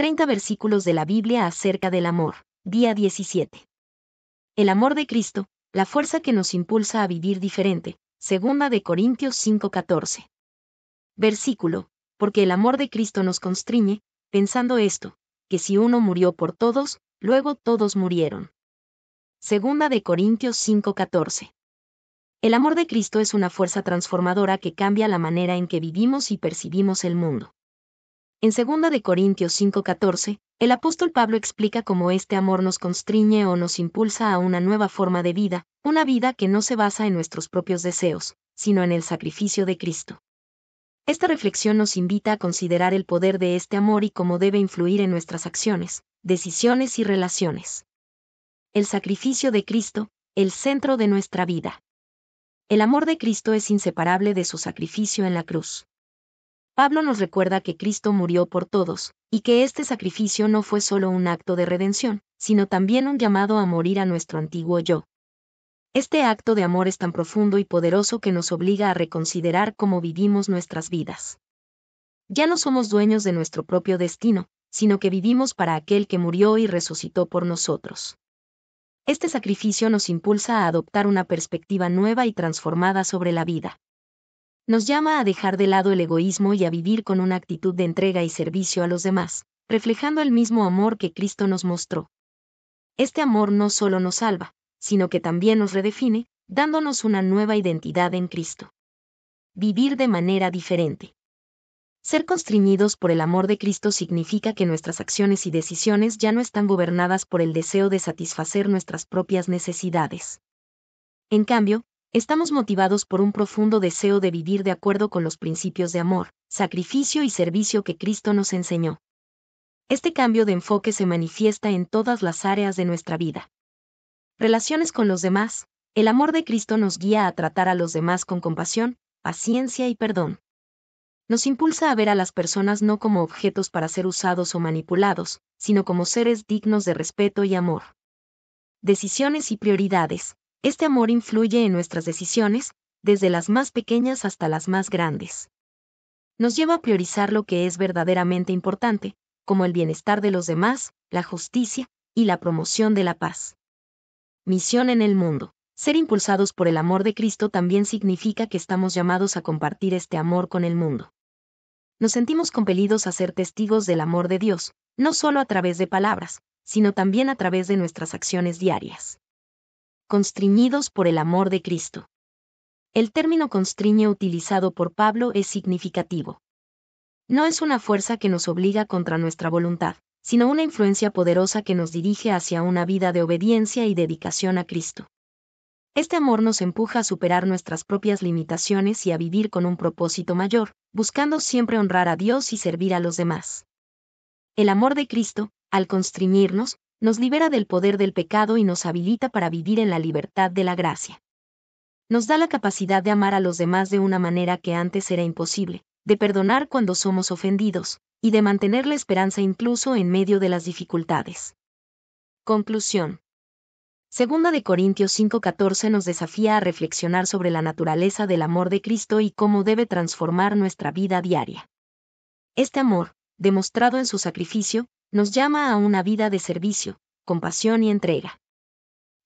30 versículos de la Biblia acerca del amor. Día 17. El amor de Cristo, la fuerza que nos impulsa a vivir diferente. Segunda de Corintios 5:14. Versículo. Porque el amor de Cristo nos constriñe, pensando esto, que si uno murió por todos, luego todos murieron. Segunda de Corintios 5:14. El amor de Cristo es una fuerza transformadora que cambia la manera en que vivimos y percibimos el mundo. En 2 Corintios 5:14, el apóstol Pablo explica cómo este amor nos constriñe o nos impulsa a una nueva forma de vida, una vida que no se basa en nuestros propios deseos, sino en el sacrificio de Cristo. Esta reflexión nos invita a considerar el poder de este amor y cómo debe influir en nuestras acciones, decisiones y relaciones. El sacrificio de Cristo, el centro de nuestra vida. El amor de Cristo es inseparable de su sacrificio en la cruz. Pablo nos recuerda que Cristo murió por todos, y que este sacrificio no fue solo un acto de redención, sino también un llamado a morir a nuestro antiguo yo. Este acto de amor es tan profundo y poderoso que nos obliga a reconsiderar cómo vivimos nuestras vidas. Ya no somos dueños de nuestro propio destino, sino que vivimos para aquel que murió y resucitó por nosotros. Este sacrificio nos impulsa a adoptar una perspectiva nueva y transformada sobre la vida nos llama a dejar de lado el egoísmo y a vivir con una actitud de entrega y servicio a los demás, reflejando el mismo amor que Cristo nos mostró. Este amor no solo nos salva, sino que también nos redefine, dándonos una nueva identidad en Cristo. Vivir de manera diferente. Ser constriñidos por el amor de Cristo significa que nuestras acciones y decisiones ya no están gobernadas por el deseo de satisfacer nuestras propias necesidades. En cambio, Estamos motivados por un profundo deseo de vivir de acuerdo con los principios de amor, sacrificio y servicio que Cristo nos enseñó. Este cambio de enfoque se manifiesta en todas las áreas de nuestra vida. Relaciones con los demás. El amor de Cristo nos guía a tratar a los demás con compasión, paciencia y perdón. Nos impulsa a ver a las personas no como objetos para ser usados o manipulados, sino como seres dignos de respeto y amor. Decisiones y prioridades. Este amor influye en nuestras decisiones, desde las más pequeñas hasta las más grandes. Nos lleva a priorizar lo que es verdaderamente importante, como el bienestar de los demás, la justicia y la promoción de la paz. Misión en el mundo. Ser impulsados por el amor de Cristo también significa que estamos llamados a compartir este amor con el mundo. Nos sentimos compelidos a ser testigos del amor de Dios, no solo a través de palabras, sino también a través de nuestras acciones diarias constriñidos por el amor de Cristo. El término constriño utilizado por Pablo es significativo. No es una fuerza que nos obliga contra nuestra voluntad, sino una influencia poderosa que nos dirige hacia una vida de obediencia y dedicación a Cristo. Este amor nos empuja a superar nuestras propias limitaciones y a vivir con un propósito mayor, buscando siempre honrar a Dios y servir a los demás. El amor de Cristo, al constriñirnos, nos libera del poder del pecado y nos habilita para vivir en la libertad de la gracia. Nos da la capacidad de amar a los demás de una manera que antes era imposible, de perdonar cuando somos ofendidos, y de mantener la esperanza incluso en medio de las dificultades. Conclusión. Segunda de Corintios 5:14 nos desafía a reflexionar sobre la naturaleza del amor de Cristo y cómo debe transformar nuestra vida diaria. Este amor, demostrado en su sacrificio, nos llama a una vida de servicio, compasión y entrega.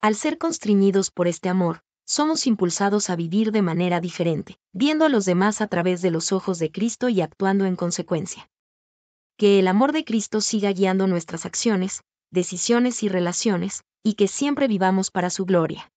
Al ser constriñidos por este amor, somos impulsados a vivir de manera diferente, viendo a los demás a través de los ojos de Cristo y actuando en consecuencia. Que el amor de Cristo siga guiando nuestras acciones, decisiones y relaciones, y que siempre vivamos para su gloria.